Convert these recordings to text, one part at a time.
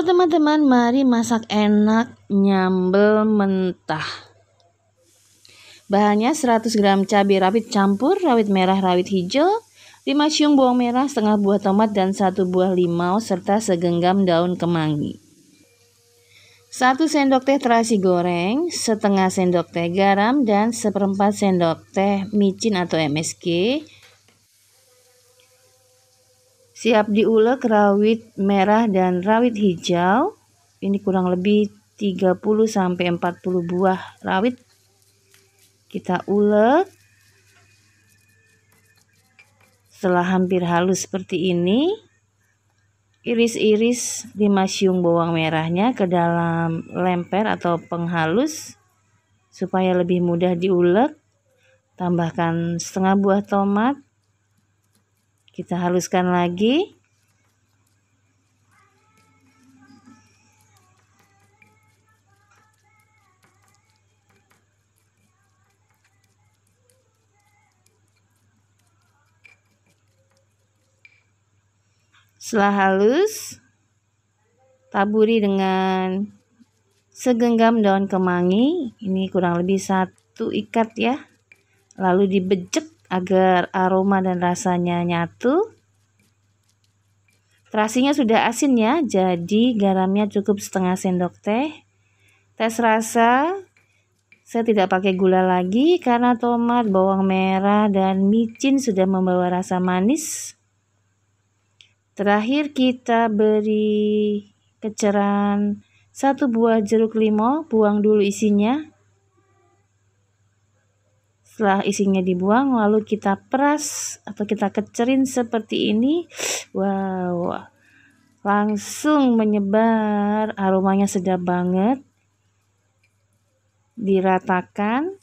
Halo teman-teman, mari masak enak nyambel mentah. Bahannya 100 gram cabai rawit campur, rawit merah, rawit hijau, 5 siung bawang merah, setengah buah tomat, dan satu buah limau, serta segenggam daun kemangi. 1 sendok teh terasi goreng, setengah sendok teh garam, dan seperempat sendok teh micin atau MSG, Siap diulek rawit merah dan rawit hijau. Ini kurang lebih 30 sampai 40 buah rawit. Kita ulek. Setelah hampir halus seperti ini, iris-iris 5 siung bawang merahnya ke dalam lemper atau penghalus supaya lebih mudah diulek. Tambahkan setengah buah tomat kita haluskan lagi. Setelah halus, taburi dengan segenggam daun kemangi. Ini kurang lebih satu ikat ya. Lalu dibejek agar aroma dan rasanya nyatu. Terasinya sudah asin ya, jadi garamnya cukup setengah sendok teh. Tes rasa, saya tidak pakai gula lagi karena tomat, bawang merah, dan micin sudah membawa rasa manis. Terakhir kita beri keceran satu buah jeruk limau, buang dulu isinya. Setelah isinya dibuang, lalu kita peras atau kita kecerin seperti ini. Wow, langsung menyebar, aromanya sedap banget. Diratakan.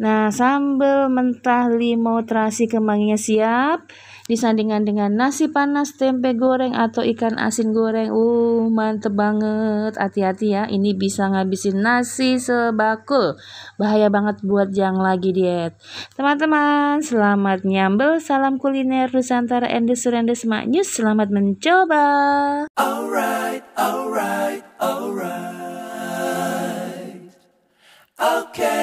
Nah, sambal mentah limau terasi kemangnya siap disandingkan dengan nasi panas, tempe goreng atau ikan asin goreng. Uh, mantep banget. Hati-hati ya, ini bisa ngabisin nasi sebakul. Bahaya banget buat yang lagi diet. Teman-teman, selamat nyambel. Salam kuliner Nusantara Endes Surendes Maknyus, News. Selamat mencoba. Alright, alright, alright. Okay.